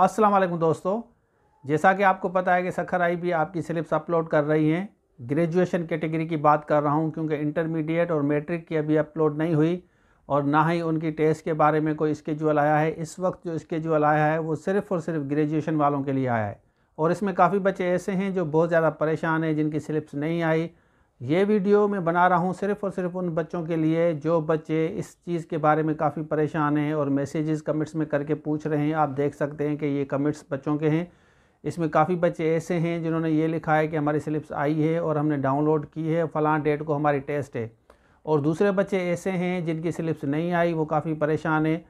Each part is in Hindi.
अस्सलाम वालेकुम दोस्तों जैसा कि आपको पता है कि सखर आई भी आपकी सिलिप्स अपलोड कर रही हैं ग्रेजुएशन कैटेगरी की बात कर रहा हूं क्योंकि इंटरमीडिएट और मैट्रिक की अभी अपलोड नहीं हुई और ना ही उनकी टेस्ट के बारे में कोई स्केजूल आया है इस वक्त जो स्केजूल आया है वो सिर्फ़ और सिर्फ ग्रेजुएशन वालों के लिए आया है और इसमें काफ़ी बच्चे ऐसे हैं जो बहुत ज़्यादा परेशान हैं जिनकी स्लिप्स नहीं आई ये वीडियो मैं बना रहा हूँ सिर्फ़ और सिर्फ उन बच्चों के लिए जो बच्चे इस चीज़ के बारे में काफ़ी परेशान हैं और मैसेजेस कमेंट्स में करके पूछ रहे हैं आप देख सकते हैं कि ये कमेंट्स बच्चों के हैं इसमें काफ़ी बच्चे ऐसे हैं जिन्होंने ये लिखा है कि हमारी स्लिप्स आई है और हमने डाउनलोड की है फ़लाँ डेट को हमारी टेस्ट है और दूसरे बच्चे ऐसे हैं जिनकी स्लिप्स नहीं आई वो काफ़ी परेशान है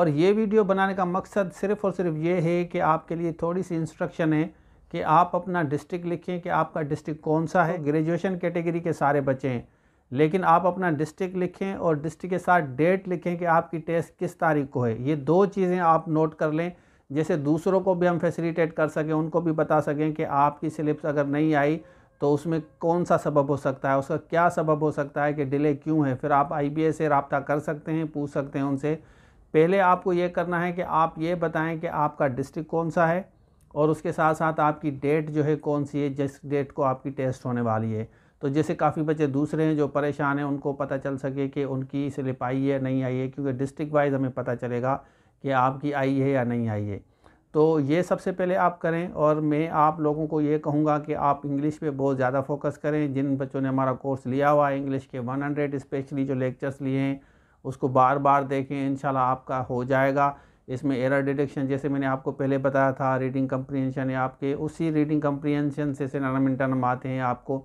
और ये वीडियो बनाने का मकसद सिर्फ़ और सिर्फ ये है कि आपके लिए थोड़ी सी इंस्ट्रक्शन है कि आप अपना डिस्ट्रिक्ट लिखें कि आपका डिस्ट्रिक्ट कौन सा है ग्रेजुएशन कैटेगरी के सारे बच्चे हैं लेकिन आप अपना डिस्ट्रिक्ट लिखें और डिस्ट्रिक्ट के साथ डेट लिखें कि आपकी टेस्ट किस तारीख को है ये दो चीज़ें आप नोट कर लें जैसे दूसरों को भी हम फैसिलिटेट कर सकें उनको भी बता सकें कि आपकी सिलेबस अगर नहीं आई तो उसमें कौन सा सबब हो सकता है उसका क्या सबब हो सकता है कि डिले क्यों है फिर आप आई से रबता कर सकते हैं पूछ सकते हैं उनसे पहले आपको ये करना है कि आप ये बताएं कि आपका डिस्ट्रिक्ट कौन सा है और उसके साथ साथ आपकी डेट जो है कौन सी है जिस डेट को आपकी टेस्ट होने वाली है तो जैसे काफ़ी बच्चे दूसरे हैं जो परेशान हैं उनको पता चल सके कि उनकी स्लिप आई है नहीं आई है क्योंकि डिस्ट्रिक्ट वाइज हमें पता चलेगा कि आपकी आई है या नहीं आई है तो ये सबसे पहले आप करें और मैं आप लोगों को ये कहूँगा कि आप इंग्लिश पे बहुत ज़्यादा फोकस करें जिन बच्चों ने हमारा कोर्स लिया हुआ है इंग्लिश के 100 स्पेशली जो लेक्चर्स लिए हैं उसको बार बार देखें इन आपका हो जाएगा इसमें एरर डिटेक्शन जैसे मैंने आपको पहले बताया था रीडिंग कम्प्रीहेंशन है आपके उसी रीडिंग कम्प्रीहेंशन से सिनानम इंटरनम आते हैं आपको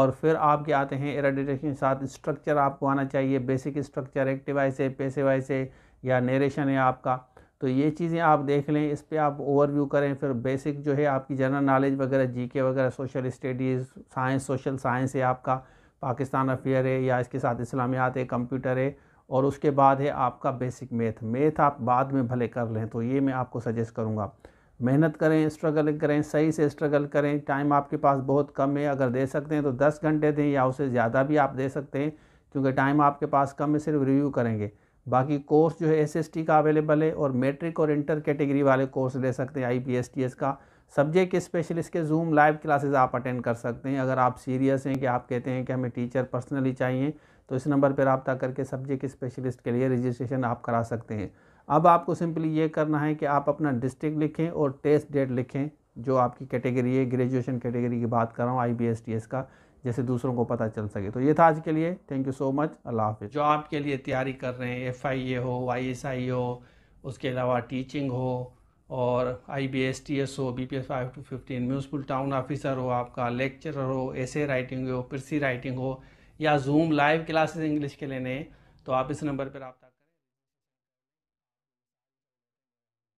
और फिर आपके आते हैं एरर डिटेक्शन के साथ स्ट्रक्चर आपको आना चाहिए बेसिक स्ट्रक्चर एक्टिवाई से पेसेवाई से या नरेशन है आपका तो ये चीज़ें आप देख लें इस पर आप ओवरव्यू करें फिर बेसिक जो है आपकी जनरल नॉलेज वगैरह जीके वगैरह social studies science social science है आपका पाकिस्तान अफेयर है या इसके साथ इस्लामियात है कंप्यूटर है और उसके बाद है आपका बेसिक मैथ मैथ आप बाद में भले कर लें तो ये मैं आपको सजेस्ट करूँगा मेहनत करें स्ट्रगल करें सही से स्ट्रगल करें टाइम आपके पास बहुत कम है अगर दे सकते हैं तो दस घंटे दें या उससे ज़्यादा भी आप दे सकते हैं क्योंकि टाइम आपके पास कम है सिर्फ रिव्यू करेंगे बाकी कोर्स जो है एसएसटी का अवेलेबल है और मैट्रिक और इंटर कैटेगरी वाले कोर्स ले सकते हैं आई का सब्जेक्ट स्पेशलिस्ट के जूम लाइव क्लासेस आप अटेंड कर सकते हैं अगर आप सीरियस हैं कि आप कहते हैं कि हमें टीचर पर्सनली चाहिए तो इस नंबर पर रबता करके सब्जेक्ट स्पेशलिस्ट के लिए रजिस्ट्रेशन आप करा सकते हैं अब आपको सिंपली ये करना है कि आप अपना डिस्ट्रिक्ट लिखें और टेस्ट डेट लिखें जो आपकी कैटेगरी है ग्रेजुएशन कैटेगरी की बात कर रहा हूँ I B S T S का जैसे दूसरों को पता चल सके तो ये था आज के लिए थैंक यू सो मच अल्लाह हाफि जो आपके लिए तैयारी कर रहे हैं एफ आई ए हो वाई एस आई हो उसके अलावा टीचिंग हो और I B S T S हो B P S five to fifteen municipal town officer हो आपका लेक्चरर हो ऐसे राइटिंग हो प्रिसी राइटिंग हो या जूम लाइव क्लासेस इंग्लिश के लेने तो आप इस नंबर पर आप